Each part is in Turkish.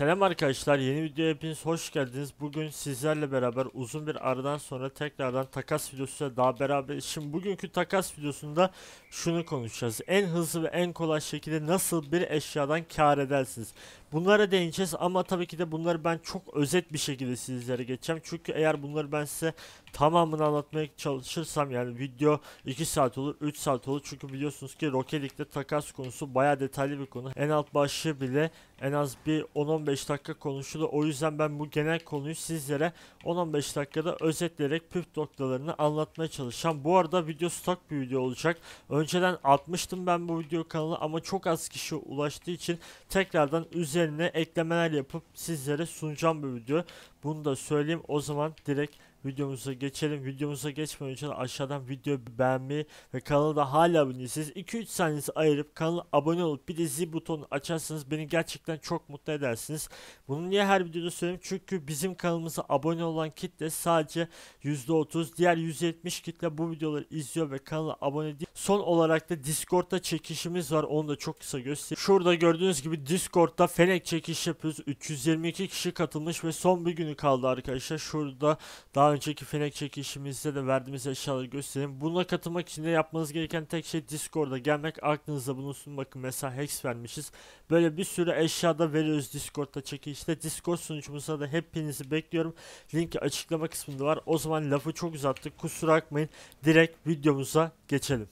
Selam arkadaşlar yeni videoya hepiniz hoş geldiniz. Bugün sizlerle beraber uzun bir aradan sonra tekrardan takas videosuyla daha beraber. Şimdi bugünkü takas videosunda şunu konuşacağız. En hızlı ve en kolay şekilde nasıl bir eşyadan kar edersiniz? Bunlara değineceğiz ama tabii ki de bunları ben çok özet bir şekilde sizlere geçeceğim. Çünkü eğer bunları ben size tamamını anlatmaya çalışırsam yani video 2 saat olur 3 saat olur. Çünkü biliyorsunuz ki Rocket League'de takas konusu baya detaylı bir konu. En alt başı bile en az bir 10-15 dakika konuşulur. O yüzden ben bu genel konuyu sizlere 10-15 dakikada özetleyerek püf noktalarını anlatmaya çalışacağım. Bu arada video stok bir video olacak. Önceden atmıştım ben bu video kanalı ama çok az kişi ulaştığı için tekrardan üzerine üzerine eklemeler yapıp sizlere sunacağım bir video. Bunu da söyleyeyim o zaman direkt videomuza geçelim. Videomuza geçmeden önce aşağıdan video beğenmeyi ve kanala da hala aboneyseniz 2-3 saniyesi ayırıp kanala abone olup bir de zil butonu açarsanız beni gerçekten çok mutlu edersiniz. Bunu niye her videoda söylüyorum? Çünkü bizim kanalımıza abone olan kitle sadece %30 diğer %70 kitle bu videoları izliyor ve kanala abone değil. Son olarak da Discord'da çekişimiz var. Onu da çok kısa göstereyim. Şurada gördüğünüz gibi Discord'da fenek çekiş yapıyoruz. 322 kişi katılmış ve son bir günü kaldı arkadaşlar. Şurada daha daha önceki fenek çekişimizde de verdiğimiz eşyaları göstereyim. Buna katılmak için de yapmanız gereken tek şey Discord'a gelmek. Aklınızda bulunsun. Bakın mesela Hex vermişiz. Böyle bir sürü eşyada veriyoruz Discord'da çekişte. Discord sunucumuzda da hepinizi bekliyorum. Link açıklama kısmında var. O zaman lafı çok uzattık. Kusura bakmayın. Direkt videomuza geçelim.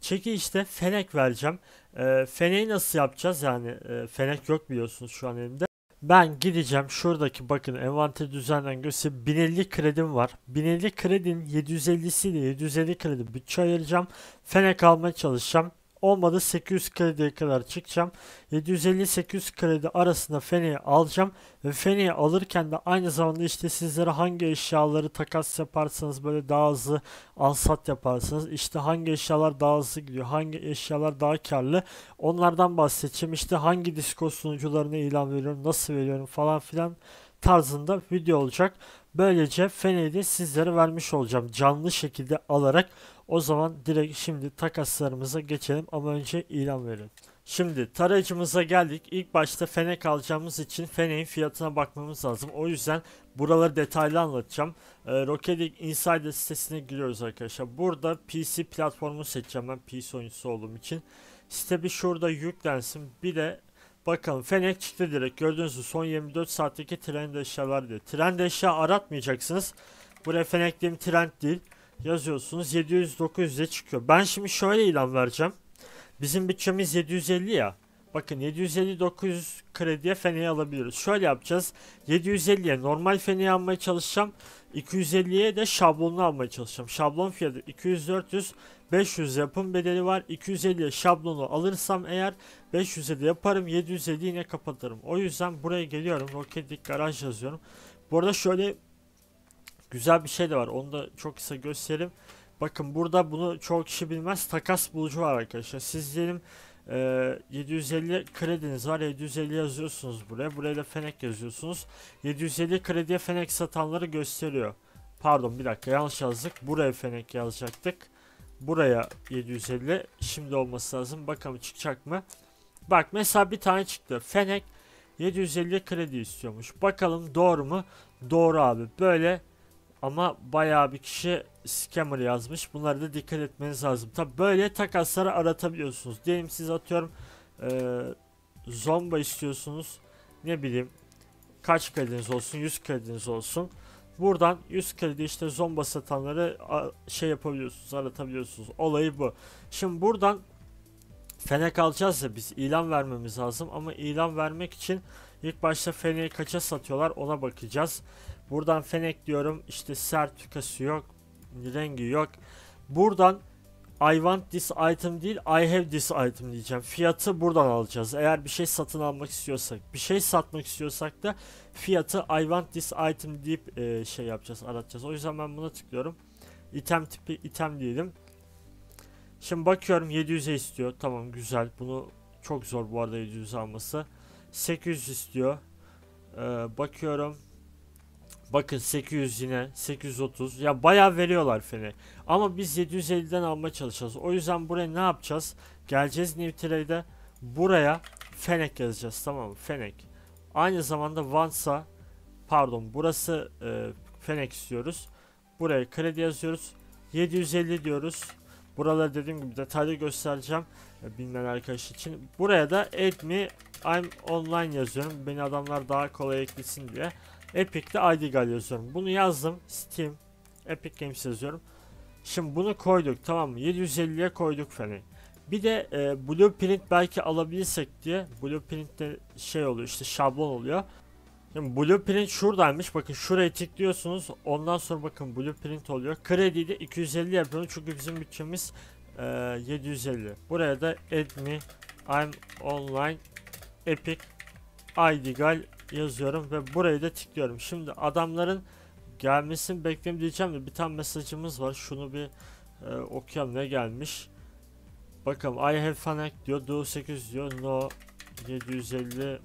Çeki işte fenek vereceğim. E, ee, feneği nasıl yapacağız yani? E, fenek yok biliyorsunuz şu an elimde. Ben gideceğim şuradaki bakın envanter düzenlen göster 1050 kredim var. 1050 kredinin 750'siyle 750 kredi bütçe ayıracağım. Fenek almaya çalışacağım. Olmadı 800 krediye kadar çıkacağım. 750-800 kredi arasında Feni'yi alacağım. Ve Feni'yi alırken de aynı zamanda işte sizlere hangi eşyaları takas yaparsanız böyle daha hızlı alsat yaparsınız. işte hangi eşyalar daha hızlı gidiyor, hangi eşyalar daha karlı. Onlardan bahsedeceğim. İşte hangi Discord sunucularına ilan veriyorum, nasıl veriyorum falan filan tarzında video olacak. Böylece Feni'yi de sizlere vermiş olacağım. Canlı şekilde alarak o zaman direkt şimdi takaslarımıza geçelim ama önce ilan verelim. Şimdi tarayıcımıza geldik. İlk başta fenek alacağımız için feneğin fiyatına bakmamız lazım. O yüzden buraları detaylı anlatacağım. E, Rocket League Insider sitesine giriyoruz arkadaşlar. Burada PC platformu seçeceğim ben PC oyuncusu olduğum için. Site bir şurada yüklensin. Bir de Bakalım Fenek çıktı direkt. Gördüğünüz gibi son 24 saatteki trend eşyalar diyor. Trend eşya aratmayacaksınız. Buraya Fenek trend değil yazıyorsunuz 700-900'e çıkıyor. Ben şimdi şöyle ilan vereceğim. Bizim bütçemiz 750 ya. Bakın 750-900 krediye feneyi alabiliriz. Şöyle yapacağız. 750'ye normal feneyi almaya çalışacağım. 250'ye de şablonu almaya çalışacağım. Şablon fiyatı 200-400, 500 yapım bedeli var. 250'ye şablonu alırsam eğer 500'e de yaparım. 750 yine kapatırım. O yüzden buraya geliyorum. Roketlik garaj yazıyorum. Bu arada şöyle güzel bir şey de var. Onu da çok kısa göstereyim. Bakın burada bunu çok kişi bilmez. Takas bulucu var arkadaşlar. Siz diyelim e, 750 krediniz var. 750 yazıyorsunuz buraya. Buraya da fenek yazıyorsunuz. 750 krediye fenek satanları gösteriyor. Pardon bir dakika yanlış yazdık. Buraya fenek yazacaktık. Buraya 750. Şimdi olması lazım. Bakalım çıkacak mı? Bak mesela bir tane çıktı. Fenek 750 kredi istiyormuş. Bakalım doğru mu? Doğru abi. Böyle ama bayağı bir kişi scammer yazmış. Bunlara da dikkat etmeniz lazım. Tabi böyle takasları aratabiliyorsunuz. Diyelim siz atıyorum e, zomba istiyorsunuz. Ne bileyim kaç krediniz olsun 100 krediniz olsun. Buradan 100 kredi işte zomba satanları şey yapabiliyorsunuz aratabiliyorsunuz. Olayı bu. Şimdi buradan fenek alacağız ya biz ilan vermemiz lazım ama ilan vermek için ilk başta feneği kaça satıyorlar ona bakacağız. Buradan fenek diyorum. İşte sertifikası yok. Rengi yok. Buradan I want this item değil I have this item diyeceğim. Fiyatı buradan alacağız. Eğer bir şey satın almak istiyorsak. Bir şey satmak istiyorsak da fiyatı I want this item deyip e, şey yapacağız aratacağız. O yüzden ben buna tıklıyorum. İtem tipi item diyelim. Şimdi bakıyorum 700'e istiyor. Tamam güzel. Bunu çok zor bu arada 700 alması. 800 istiyor. Ee, bakıyorum Bakın 800 yine 830 ya bayağı veriyorlar feni ama biz 750'den alma çalışacağız o yüzden buraya ne yapacağız geleceğiz new trade'e buraya fenek yazacağız tamam mı fenek aynı zamanda vansa pardon burası e, fenek istiyoruz buraya kredi yazıyoruz 750 diyoruz buraları dediğim gibi detaylı göstereceğim e, bilmeyen arkadaş için buraya da add me I'm online yazıyorum beni adamlar daha kolay eklesin diye Epic'te ID Gal yazıyorum. Bunu yazdım. Steam Epic Games yazıyorum. Şimdi bunu koyduk tamam mı? 750'ye koyduk falan. Bir de e, blueprint belki alabilirsek diye blueprint de şey oluyor işte şablon oluyor. Şimdi blueprint şuradaymış. Bakın şuraya tıklıyorsunuz. Ondan sonra bakın blueprint oluyor. Kredi de 250 yapıyorum çünkü bizim bütçemiz e, 750. Buraya da add me I'm online epic ID gal yazıyorum ve burayı da tıklıyorum. Şimdi adamların gelmesini beklem diyeceğim de bir tane mesajımız var. Şunu bir e, okuyalım ne gelmiş. Bakalım I have fanak diyor. Do 8 diyor. No 750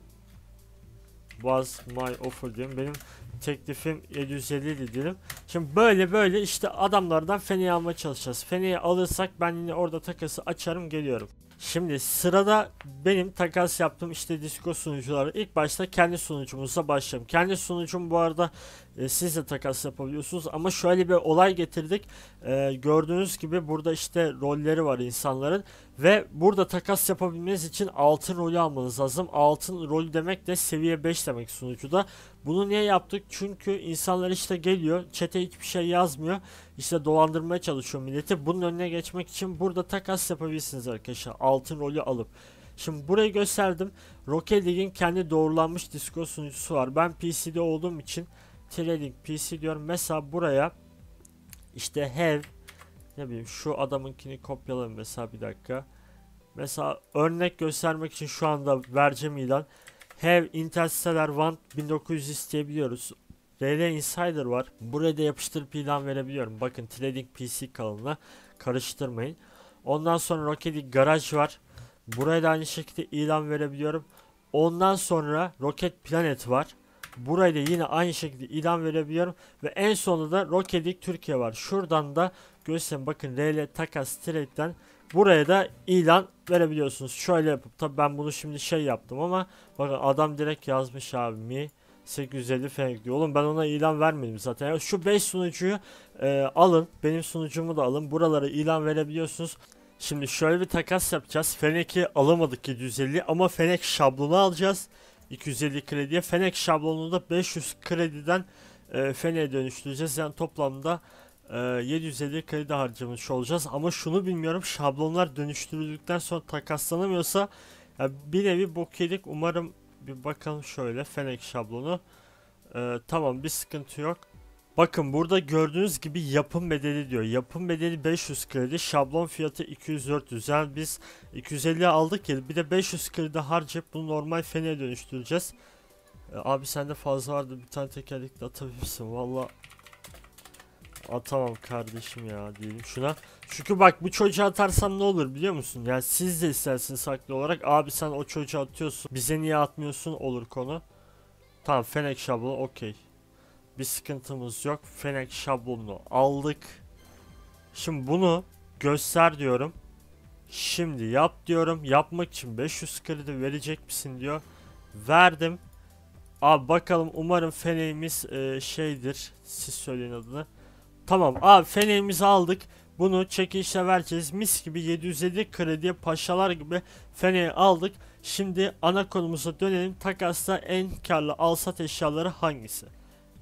was my offer diyorum. Benim teklifim 750 idi diyelim. Şimdi böyle böyle işte adamlardan feneyi almaya çalışacağız. Feneyi alırsak ben yine orada takası açarım geliyorum. Şimdi sırada benim takas yaptığım işte disco sunucuları. İlk başta kendi sunucumuza başlayalım. Kendi sunucum bu arada e, siz de takas yapabiliyorsunuz ama şöyle bir olay getirdik. E, gördüğünüz gibi burada işte rolleri var insanların ve burada takas yapabilmeniz için altın rolü almanız lazım. Altın rolü demek de seviye 5 demek sunucuda. Bunu niye yaptık? Çünkü insanlar işte geliyor, çete hiçbir şey yazmıyor. İşte dolandırmaya çalışıyor milleti. Bunun önüne geçmek için burada takas yapabilirsiniz arkadaşlar. Altın rolü alıp. Şimdi burayı gösterdim. Rocket League'in kendi doğrulanmış Discord sunucusu var. Ben PC'de olduğum için Trading PC diyorum. Mesela buraya işte have ne bileyim şu adamınkini kopyalayalım mesela bir dakika. Mesela örnek göstermek için şu anda vereceğim ilan. Have Interstellar Want 1900 isteyebiliyoruz. RL Insider var. Buraya da yapıştırıp ilan verebiliyorum. Bakın Trading PC kalınla karıştırmayın. Ondan sonra Rocket Garage var. Buraya da aynı şekilde ilan verebiliyorum. Ondan sonra Rocket Planet var. Buraya da yine aynı şekilde ilan verebiliyorum. Ve en sonunda da Rocket Türkiye var. Şuradan da göstereyim. Bakın RL Takas Trade'den Buraya da ilan verebiliyorsunuz. Şöyle yapıp tabi ben bunu şimdi şey yaptım ama bakın adam direkt yazmış abi mi 850 fenek diyor. Oğlum ben ona ilan vermedim zaten. Yani şu 5 sunucuyu e, alın. Benim sunucumu da alın. Buralara ilan verebiliyorsunuz. Şimdi şöyle bir takas yapacağız. Fenek'i alamadık 750 ama Fenek şablonu alacağız. 250 krediye. Fenek şablonunu da 500 krediden e, Fenek'e dönüştüreceğiz. Yani toplamda 750 ee, kredi harcamış olacağız. Ama şunu bilmiyorum şablonlar dönüştürüldükten sonra takaslanamıyorsa ya bir nevi bok yedik. Umarım bir bakalım şöyle fenek şablonu. E, tamam bir sıkıntı yok. Bakın burada gördüğünüz gibi yapım bedeli diyor. Yapım bedeli 500 kredi, şablon fiyatı 200-400. Yani biz 250 aldık ya bir de 500 kredi harcayıp bunu normal feneye dönüştüreceğiz. Ee, abi sende fazla vardı bir tane tekerlekli atabilirsin. Valla Atamam kardeşim ya diyelim şuna. Çünkü bak bu çocuğa atarsam ne olur biliyor musun? Yani siz de istersiniz saklı olarak. Abi sen o çocuğa atıyorsun. Bize niye atmıyorsun olur konu. Tamam fenek şablonu okey. Bir sıkıntımız yok. Fenek şablonu aldık. Şimdi bunu göster diyorum. Şimdi yap diyorum. Yapmak için 500 kredi verecek misin diyor. Verdim. Abi bakalım umarım feneğimiz e, şeydir. Siz söyleyin adını. Tamam abi feneğimizi aldık. Bunu çekişle vereceğiz. Mis gibi 750 kredi paşalar gibi feneri aldık. Şimdi ana konumuza dönelim. Takasta en karlı alsat eşyaları hangisi?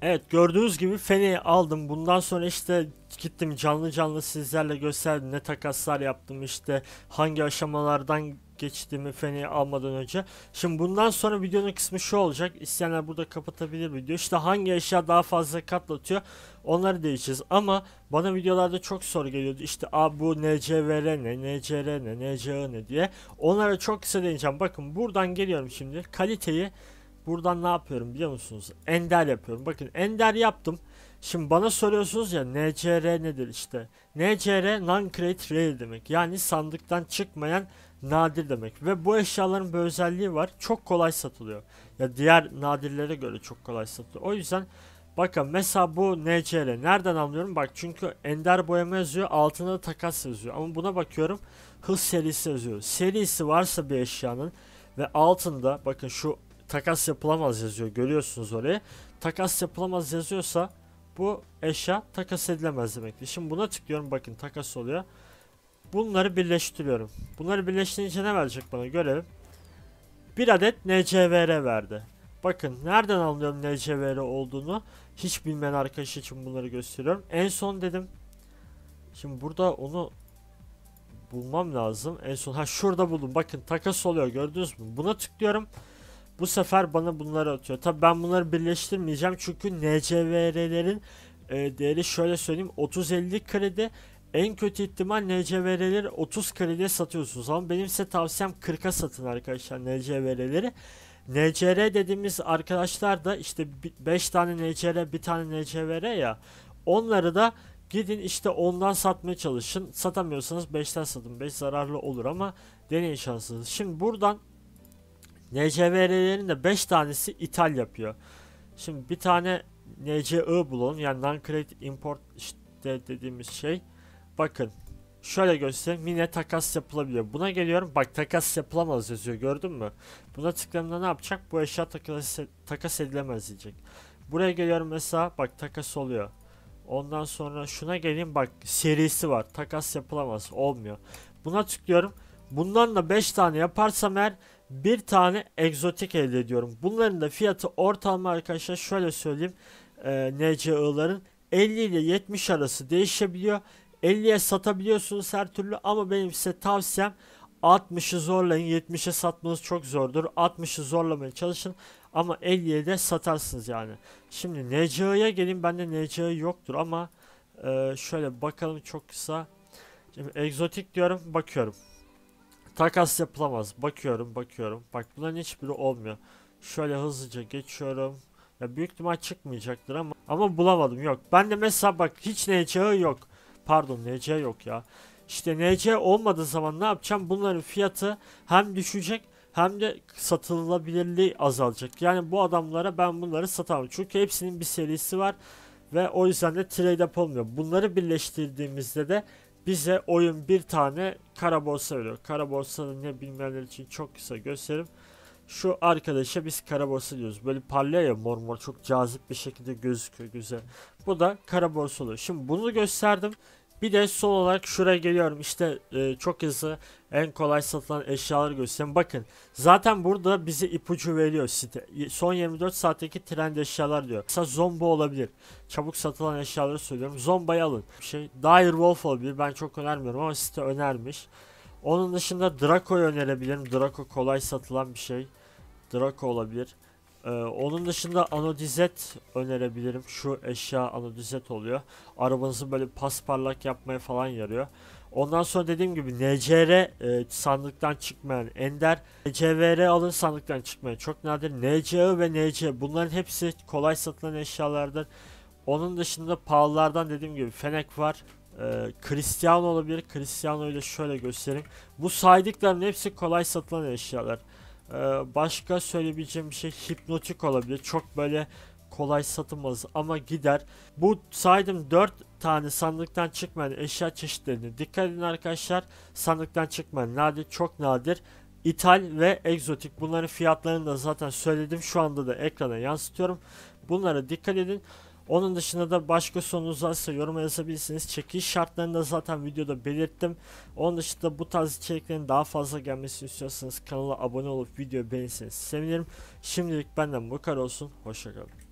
Evet gördüğünüz gibi feneri aldım. Bundan sonra işte gittim canlı canlı sizlerle gösterdim ne takaslar yaptım işte hangi aşamalardan geçtiğimi feneri almadan önce. Şimdi bundan sonra videonun kısmı şu olacak. İsteyenler burada kapatabilir video. İşte hangi eşya daha fazla katlatıyor. Onları değişeceğiz ama bana videolarda çok soru geliyordu. işte a bu NCVR ne, NCR ne, NCI ne diye. Onlara çok kısa değineceğim. Bakın buradan geliyorum şimdi. Kaliteyi buradan ne yapıyorum biliyor musunuz? Ender yapıyorum. Bakın ender yaptım. Şimdi bana soruyorsunuz ya NCR nedir işte. NCR non-crate rare demek. Yani sandıktan çıkmayan nadir demek. Ve bu eşyaların bir özelliği var. Çok kolay satılıyor. Ya diğer nadirlere göre çok kolay satılıyor. O yüzden Bakın mesela bu NCL nereden anlıyorum? Bak çünkü ender boyama yazıyor altında takas yazıyor ama buna bakıyorum hız serisi yazıyor. Serisi varsa bir eşyanın ve altında bakın şu takas yapılamaz yazıyor görüyorsunuz orayı. Takas yapılamaz yazıyorsa bu eşya takas edilemez demektir. Şimdi buna tıklıyorum bakın takas oluyor. Bunları birleştiriyorum. Bunları birleştirince ne verecek bana görelim. Bir adet NCVR verdi. Bakın nereden anlıyorum NCVR olduğunu. Hiç bilmeyen arkadaş için bunları gösteriyorum. En son dedim. Şimdi burada onu bulmam lazım. En son ha şurada buldum. Bakın takas oluyor gördünüz mü? Buna tıklıyorum. Bu sefer bana bunları atıyor. Tabi ben bunları birleştirmeyeceğim. Çünkü NCVR'lerin e, değeri şöyle söyleyeyim. 30-50 kredi. En kötü ihtimal NCVR'leri 30 krediye satıyorsunuz. Ama benim size tavsiyem 40'a satın arkadaşlar NCVR'leri. NCR dediğimiz arkadaşlar da işte 5 tane NCR bir tane NCVR ya onları da gidin işte ondan satmaya çalışın. Satamıyorsanız 5'ten satın. 5 zararlı olur ama deneyin şansınız. Şimdi buradan NCVR'lerin de 5 tanesi ithal yapıyor. Şimdi bir tane NCI bulun yani non credit import işte dediğimiz şey. Bakın Şöyle göstereyim. mine takas yapılabiliyor. Buna geliyorum. Bak takas yapılamaz yazıyor. Gördün mü? Buna tıklamda ne yapacak? Bu eşya takas, takas edilemez diyecek. Buraya geliyorum mesela. Bak takas oluyor. Ondan sonra şuna geleyim. Bak serisi var. Takas yapılamaz. Olmuyor. Buna tıklıyorum. Bundan da 5 tane yaparsam eğer bir tane egzotik elde ediyorum. Bunların da fiyatı ortalama arkadaşlar şöyle söyleyeyim. E, ee, NCI'ların 50 ile 70 arası değişebiliyor. 50'ye satabiliyorsunuz her türlü ama benim size tavsiyem 60'ı zorlayın 70'e satmanız çok zordur 60'ı zorlamaya çalışın ama 50'ye de satarsınız yani şimdi NCA'ya gelin bende NCA yoktur ama e, şöyle bakalım çok kısa şimdi egzotik diyorum bakıyorum takas yapılamaz bakıyorum bakıyorum bak bunların hiçbiri olmuyor şöyle hızlıca geçiyorum ya büyük ihtimal çıkmayacaktır ama ama bulamadım yok. Ben de mesela bak hiç ne yok pardon NC yok ya. İşte NC olmadığı zaman ne yapacağım? Bunların fiyatı hem düşecek hem de satılabilirliği azalacak. Yani bu adamlara ben bunları satamam. Çünkü hepsinin bir serisi var ve o yüzden de trade up olmuyor. Bunları birleştirdiğimizde de bize oyun bir tane kara borsa veriyor. Kara borsanın ne bilmeyenler için çok kısa gösterim şu arkadaşa biz kara borsa diyoruz. Böyle parlıyor ya mor mor çok cazip bir şekilde gözüküyor güzel. Bu da kara borsa oluyor. Şimdi bunu gösterdim. Bir de son olarak şuraya geliyorum. İşte e, çok hızlı en kolay satılan eşyaları göstereyim. Bakın zaten burada bize ipucu veriyor site. Son 24 saatteki trend eşyalar diyor. Mesela zomba olabilir. Çabuk satılan eşyaları söylüyorum. Zombayı alın. Bir şey Dire Wolf olabilir. Ben çok önermiyorum ama site önermiş. Onun dışında Draco'yu önerebilirim. Draco kolay satılan bir şey. Draco olabilir. Ee, onun dışında anodizet önerebilirim. Şu eşya anodizet oluyor. Arabanızın böyle pasparlak yapmaya falan yarıyor. Ondan sonra dediğim gibi NCR e, sandıktan çıkmayan ender. CVR alın sandıktan çıkmayan çok nadir. NCI ve NC bunların hepsi kolay satılan eşyalardır. Onun dışında pahalılardan dediğim gibi fenek var. E, Cristiano olabilir. Cristiano da şöyle göstereyim. Bu saydıkların hepsi kolay satılan eşyalar. Ee, başka söyleyebileceğim bir şey hipnotik olabilir. Çok böyle kolay satılmaz ama gider. Bu saydım 4 tane sandıktan çıkmayan eşya çeşitlerini dikkat edin arkadaşlar. Sandıktan çıkmayan nadir çok nadir. İthal ve egzotik bunların fiyatlarını da zaten söyledim. Şu anda da ekrana yansıtıyorum. Bunlara dikkat edin. Onun dışında da başka sorunuz varsa yoruma yazabilirsiniz. Çekiliş şartlarını da zaten videoda belirttim. Onun dışında bu tarz içeriklerin daha fazla gelmesini istiyorsanız kanala abone olup videoyu beğenirseniz sevinirim. Şimdilik benden bu kadar olsun. Hoşçakalın.